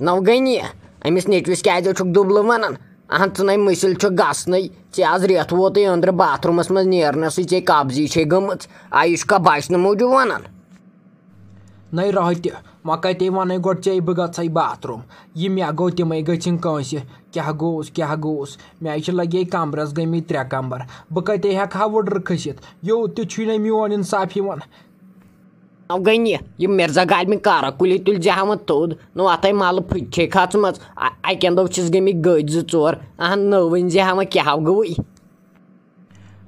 نوگٔنی أمِس نیٚچوِس کیٛازِ چھُکھ دُبلہٕ وَنان اہن ژٕنے مٔسِل چھُکھ گژھنٕے ژےٚ آز رٮ۪تھ ووتُے أنٛدرٕ باتھ روٗمَس منٛز نیرنَسٕے ژےٚ کَبزی چھے گٔمٕژ آ یہِ چھُکھا بَچنہٕ موٗجوٗب وَنان نَے رٲتہِ وۄنۍ کَتے وَنے گۄڈٕ ژےٚ بہٕ گژھَے باتھ روٗم یہِ مےٚ گوٚو تِمَے گٔژھِنۍ کٲنٛسہِ کیٛاہ گوٚوُس کیٛاہ گوٚوُس مےٚ چھِ لَگے کَمرَس گٔمٕتۍ ترٛےٚ کَمبَر بہٕ کَتے ہٮ۪کہٕ ہا وٕڈرٕ کھٔسِتھ یوٚت تہِ چھُے نہٕ میون اِنصاف یِوان گٔے یہِ یہِ مِرزا غالمہِ کارا کُلی تُلۍ زیٚہمَتھ تھوٚد نو اَتھے مَلہٕ پھٕچے کھژمٕژ اَکٮ۪ن دۄہ چھِس گٔمٕتۍ گٔدۍ زٕ ژور اہن نٔو وٕنۍ زیٚہما کیٛاہ گوٚوُے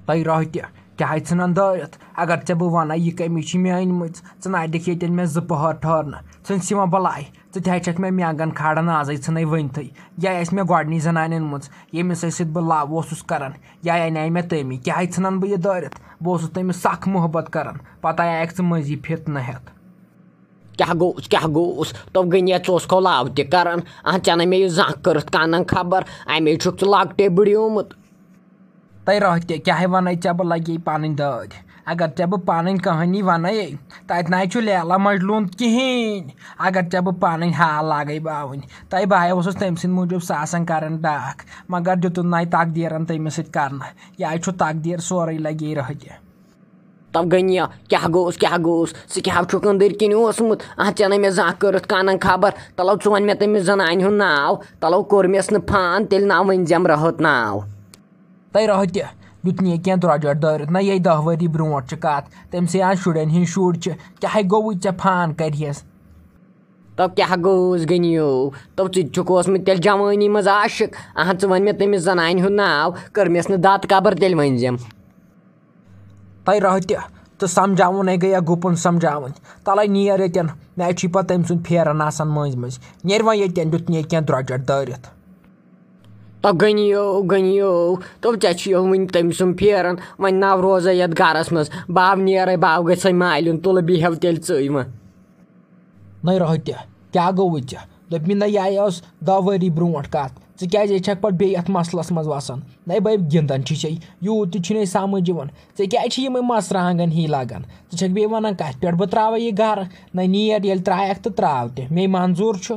تۄہہِ راحتہِ کیٛازِ ژھٕنان دٲرِتھ اگرژےٚ بہٕ وَنَے یہِ کٔمی چھِ مےٚ أنۍمٕژ ژٕ نَے دِکھ ییٚتٮ۪ن مےٚ زٕ پٔہر ٹھٔہرنہٕ ژٕنِس یِوان بَلاے ژٕ تہِ ہَے چھَکھ مےٚ مینٛگَن کھالان اَزَے ژھٕنَے ؤنۍتھٕے یہِ ٲس مےٚ گۄڈنِچ زَنانہِ أنۍمٕژ ییٚمِس سۭتۍ بہٕ لَو اوسُس کَران یہِ اَنے مےٚ تٔمی کیٛازِ ژھٕنان بہٕ یہِ دٲرِتھ بہٕ اوسُس تٔمِس سَکھ محبت کَران پَتہٕ آیَکھ ژٕ مٔنٛزی فِتنہٕ ہٮ۪تھ کیٛاہ گوٚوُس کیٛاہ گوٚوُس دوٚپگٔنیا ژٕ اوسکھو لَو تہِ کَران اَہَن ژےٚ نَے مےٚ یہِ زانٛہہ کٔرٕتھ کَنَن خبر اَمے چھُکھ ژٕ لۄکٹے بٕڈیومُت तै रहते क्या वन चे बह लगे पन दद अगर चे बह पन कहानी वन तथ ना चु लेला मजलून कहें अगर चे बह पन हाल लागे बावन तै बायोस तम सद मूजूब सान करान डाक मगर दितुन नाय तकदीरन तमि सर यह तकदीर सोरे लगे रहते तब गनिया क्या गोस क्या गोस सह क्या चुक अंदर कि ओसमुत अह चे मे जह कर कानन खबर तलो चु मे तमिस जनान हूं नाव तलो कोर्मस ना फान तेल ना वन जम रहत नाव तरह दुत नी कह द्रोजर दर ना ये दह वरी ब्रो कत तम से शुन हिंद शुर् क्या गोव चे फान करस तब क्या गोस गनियो तब चुकोस तेल जवानी मज आशिक अहन चुन मे तमिस जनानि हूं नाव कर्मस नात कबर तेल वनजम तय रह तो समझा ने गया गुपन समझा तल नियर ये मैं पे तम सुद फेरन आसान मंज मज नव ये दुत नी कह द्रोजर दर تۄہہِ گٔنیو گٔنیو دوٚپُکھ ژےٚ چھُے وٕنہِ تٔمۍ سُنٛد پھیران وۄنۍ نَو روزَے یَتھ گَرَس منٛز بَب نیرَے بَب گژھَے مالِنۍ تُلہٕ بیٚہو تیٚلہِ ژٕے وۄنۍ نَے روہتہِ کیٛاہ گوٚوُے ژےٚ دوٚپمہِ نہ یہِ آے ٲس دہ ؤری برونٛٹھ کَتھ ژٕ کیٛازِ ییٚچھَکھ پَتہٕ بیٚیہِ یَتھ مسلَس منٛز وَسان نَے بٔے گِنٛدان چھُے ژےٚ یوٗت تہِ چھُے نہٕ سَمٕجھ یِوان ژےٚ کیٛازِ چھِ یِمَے مژرانٛگَن ہی لَگان ژٕ چھَکھ بیٚیہِ وَنان کَتھ پٮ۪ٹھ بہٕ ترٛاوَے یہِ گَرٕ نَے نیر ییٚلہِ ترٛایَکھ تہٕ ترٛاو تہِ مے منظوٗر چھُ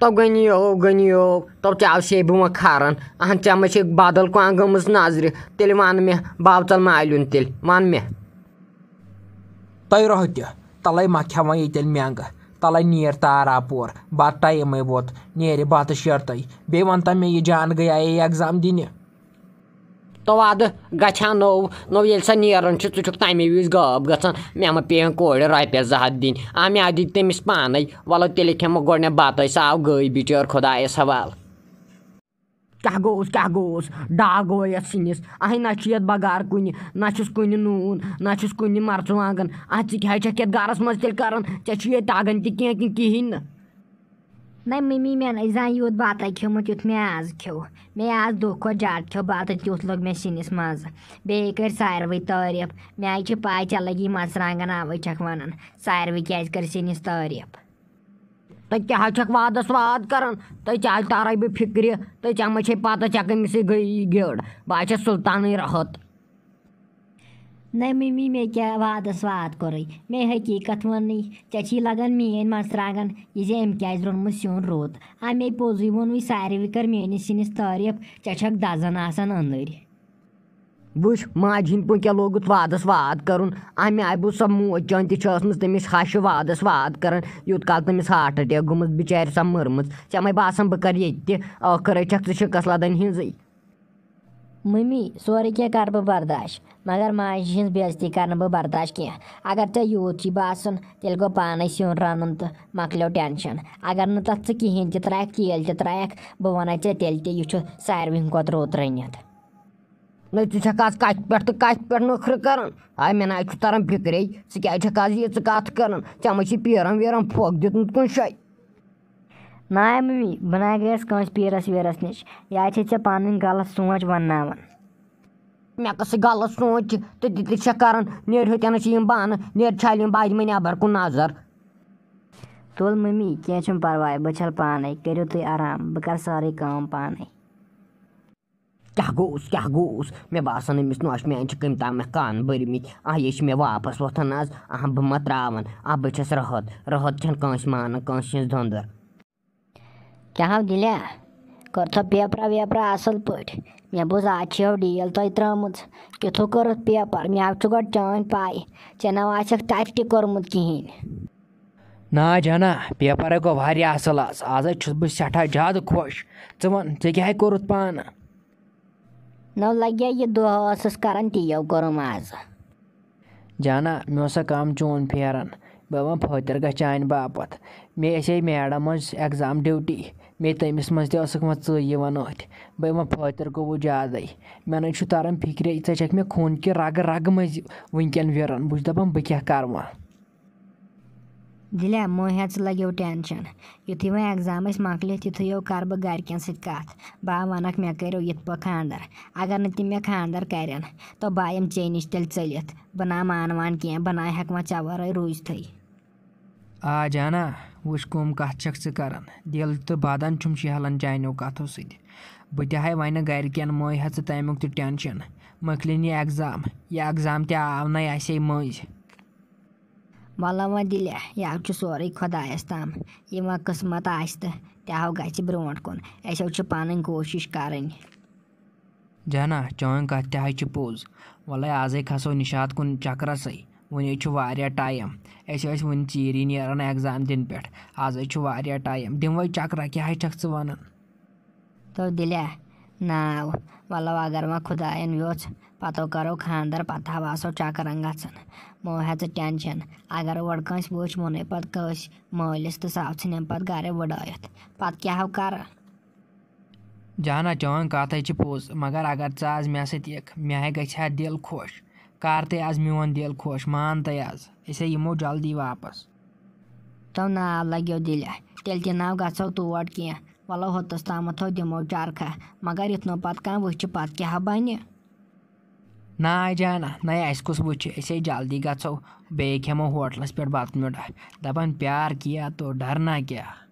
तब गनियो गनियो तब चाव से बह खारान अहन चम मे बदल कह गम नजर तेल वन मे बाब चल मालून तेल वन मे तय तल मा खेव ये तेल मंग तल नर तारा पोर बत टाइम वोत नर बत शर तय बे वन मे यह जान गया एग्जाम दिन تو وادٕ گژھِ ہا نوٚو نوٚو ییٚلہِ سۄ نیران چھِ ژٕ چھُکھ تَمے وِزِ غٲب گژھان مےٚ مہ پیٚیَن کورِ رۄپیَس زٕ ہَتھ دِنۍ آ مےٚ دِتۍ تٔمِس پانَے وَلو تیٚلہِ کھٮ۪مو گۄڈٕنٮ۪تھ بَتَے سۄ آو گٔے بِچٲر خۄدایَس حوالہٕ کیٛاہ گوٚوُس کیٛاہ گوٚوُس ڈاک گوٚو یَتھ سِنِس اَہے نہ چھُ یَتھ بَگار کُنہِ نہ چھُس کُنہِ نوٗن نہ چھُس کُنہِ مَرژٕوانٛگَن اَتھ ژٕ کیٛاہ چھَکھ یَتھ گَرَس منٛز تیٚلہِ کَران ژےٚ چھُ ییٚتہِ تَگان تہِ کینٛہہ کِنہٕ کِہیٖنۍ نہٕ نہ ممی مےٚ نَے زَن یوٗت بَتَے کھیوٚمُت یُتھ مےٚ آز کھیوٚو مےٚ آز دۄہ کھۄتہٕ زیادٕ کھیوٚو بَتہٕ تیُتھ لوٚگ مےٚ سِنِس مَزٕ بیٚیہِ کٔرۍ ساروٕے تعٲریٖف مےٚ ہَے چھِ پَے ژےٚ لَگی مَرژٕوانٛگَن اَوَے چھَکھ وَنان ساروٕے کیٛازِ کٔر سِنِس تعٲریٖف تُہۍ کیٛاہ حظ چھَکھ وادَس واد کَران تُہۍ ژےٚ حظ تَرَے بہٕ فِکرِ تُہۍ ژےٚ ما چھے پَتہ ژےٚ کٔمِس سۭتۍ گٔیی گٔڑ بہٕ حظ چھَس سُلطانٕے رہوت نمی مےٚ کیٛاہ وادَس واد کوٚرُے مےٚ حقیٖقت ووٚنُے ژےٚ چھی لَگان میٛٲنۍ مَرژٕوانٛگَن یہِ زِ أمۍ کیٛازِ روٚنمُت سیُن رُت اَمے پوٚزُے ووٚنُے ساروٕے کٔر میٛٲنِس سِنِس تعٲریٖف ژےٚ چھَکھ دَزان آسان أنٛدٕرۍ وٕچھ ماجہِ ہِنٛدۍ پٲٹھۍ کیٛاہ لوگُتھ وادَس واد کَرُن اَمہِ آیہِ سۄ موج چٲنۍ تہِ چھِ ٲسمٕژ تٔمِس ہَشہِ وادَس واد کَران یوٗت کال تٔمِس ہاٹ اَٹیک گوٚمُت بِچارِ سۄ مٔرمٕژ ژےٚ مَے باسان بہٕ کَرٕ ییٚتہِ تہِ ٲخٕر ہے چھَکھ ژٕ شِکَس لَدَن ہِنٛزٕے مٔمی سورُے کینٛہہ کَرٕ بہٕ برداش مگر ماجہِ ہِنٛز بے عزتی کَرٕ نہٕ بہٕ برداش کینٛہہ اگر ژےٚ یوٗت چھی باسان تیٚلہِ گوٚو پانَے سیُن رَنُن تہٕ مۄکلیو ٹٮ۪نشَن اگر نہٕ تَتھ ژٕ کِہیٖنۍ تہِ ترٛایکھ تیٖل تہِ ترٛایکھ بہٕ وَنے ژےٚ تیٚلہِ تہِ یہِ چھُ ساروی ہِنٛدۍ کھۄتہٕ رُت رٔنِتھ نٔے ژٕ چھَکھ آز کَتھِ پٮ۪ٹھ تہٕ کَتھِ پٮ۪ٹھ نٔکھرٕ کَران ہاے مےٚ نَے چھُ تَران فِکرے ژٕ کیٛازِ چھَکھ آز ییٖژٕ کَتھ کَران ژےٚ ما چھِ پیٖرَن ویٖرَن پھوٚکھ دیُتمُت کُنہِ جایہِ نایمٕے بہٕ نَے گٔیَس کٲنٛسہِ پیٖرَس ویٖرَس نِش یا چھے ژےٚ پَنٕنۍ غلط سونٛچ وَنناوان مےٚ کٔژ غلط سونٛچ تہٕ تِتہِ چھےٚ کَران نیٖر ہُتٮ۪نَس چھِ یِم بانہٕ نیٖر چھَلہِ یِم بَجہِ مےٚ نٮ۪بَر کُن نظر تُل مٔمی کینٛہہ چھُنہٕ پَرواے بہٕ چھَلہٕ پانَے کٔرِو تُہۍ آرام بہٕ کَرٕ سٲرٕے کٲم پانَے کیٛاہ گوٚوُس کیٛاہ گوٚوُس مےٚ باسان أمِس نۄش میٛانہِ چھِ کٔمۍ تامَتھ کَن بٔرمٕتۍ آہ یہِ چھِ مےٚ واپَس وۄتھان آز آہ بہٕ ما ترٛاوَن آہ بہٕ چھَس راحت راحت چھَنہٕ کٲنٛسہِ مانان کٲنٛسہِ ہِنٛز دۄنٛدٕر ಹಾವ್ದಿಲ್ಲ ಕೊರ್ತಪ್ಪ ವ್ಯಾಪಾರ ಅಸಲ್ ಪಟ್ مےٚ بوٗز آز چھِ یو ڈیٖل تۄہہِ ترٛٲمٕژ کیُتھو کوٚرُتھ پیپَر مےٚ حظ چھُ گۄڈٕ چٲنۍ پَے ژےٚ نہ آسٮ۪کھ تَتہِ تہِ کوٚرمُت کِہیٖنۍ نا جانا پیپَر ہے گوٚو واریاہ اَصٕل آز آز حظ چھُس بہٕ سٮ۪ٹھاہ زیادٕ خۄش ژٕ وَن ژےٚ کیٛاہ کوٚرُتھ پانہٕ نو لَگیا یہِ دۄہ ٲسٕس کَران تیٖو کوٚرُم آز جانا مےٚ اوسا کَم چون پھیران بہٕ وَن فٲطِر گژھِ چانہِ باپَتھ مےٚ اَسے میڈم ہٕنٛز ایٚگزام ڈیوٗٹی مےٚ تٔمِس منٛز تہِ ٲسٕکھ وۄنۍ ژٕ یِوان أتھۍ بٔے وۄنۍ فٲتِر گوٚوُس زیادَے مےٚ نَے چھُ تَران فِکرے ژےٚ چھَکھ مےٚ خوٗن کہِ رَگہٕ رَگہٕ مٔنٛزۍ وٕنکٮ۪ن وِران بہٕ چھُس دَپان بہٕ کیٛاہ کَرٕ وۄنۍ دِلیا مٔہ ہےٚ ژٕ لَگیو ٹٮ۪نشَن یُتھُے وۄنۍ ایٚگزام اَسہِ مۄکلہِ تِتھُے یو کَرٕ بہٕ گَرِکٮ۪ن سۭتۍ کَتھ با وَنَکھ مےٚ کٔرِو یِتھ پٲٹھۍ خانٛدَر اگر نہٕ تِم مےٚ خانٛدَر کَرن تو بہٕ آیم ژے نِش تیٚلہِ ژٔلِتھ بہٕ نا مانہٕ وان کینٛہہ بہٕ نا ہٮ۪کہٕ وۄنۍ ژےٚ وَرٲے روٗزتھٕے आ जाना वुच कम कथ छक् करान दिल तो बदन चुम शहलान चानो कथो सहाय वन गरकन मई हा तमुक टेंशन मकलन यह एग्जाम यह एग्जाम ते आव ना असे मज वल व दिल यह सोरे खुदायस तम यम कस्मत आव ग ब्रो कुन असो पन कोशिश करें जाना चौन कत पोज वल आज खसो निशात कुन चक्रस वे टाइम अस ची नेरान एग्जाम दिन पे आज हे टाइम दमे चक्र क्या चक वन तो दिल ना वल अगर वह खुदायन योच पतो करो खानदर पत आसो चक्र गो हे टेंशन अगर ओर कंस वोच मोन पंस मालिस तो सब ऐन पे वड़ा पत् क्या कर जाना चौन कत पोज मगर अगर ज मे सक मे ग दिल खोश کر تُہۍ آز میون دِل خۄش مان تُہۍ آز أسۍ ہے یِمو جلدی واپَس تہٕ ناو لَگیو دِلہِ تیٚلہِ تہِ ناو گژھو تور کینٛہہ وَلو ہوٚتَس تامَتھ ہو دِمو چرکھا مگر یُتھ نہٕ پَتہٕ کانٛہہ وٕچھِ پَتہٕ کیٛاہ بَنہِ ناے جانا نَے اَسہِ کُس وٕچھِ أسۍ ہے جلدی گژھو بیٚیہِ کھٮ۪مو ہوٹلَس پٮ۪ٹھ بَتہٕ میوٚنٛڈا دَپان پیار کیا تو ڈرنا کیا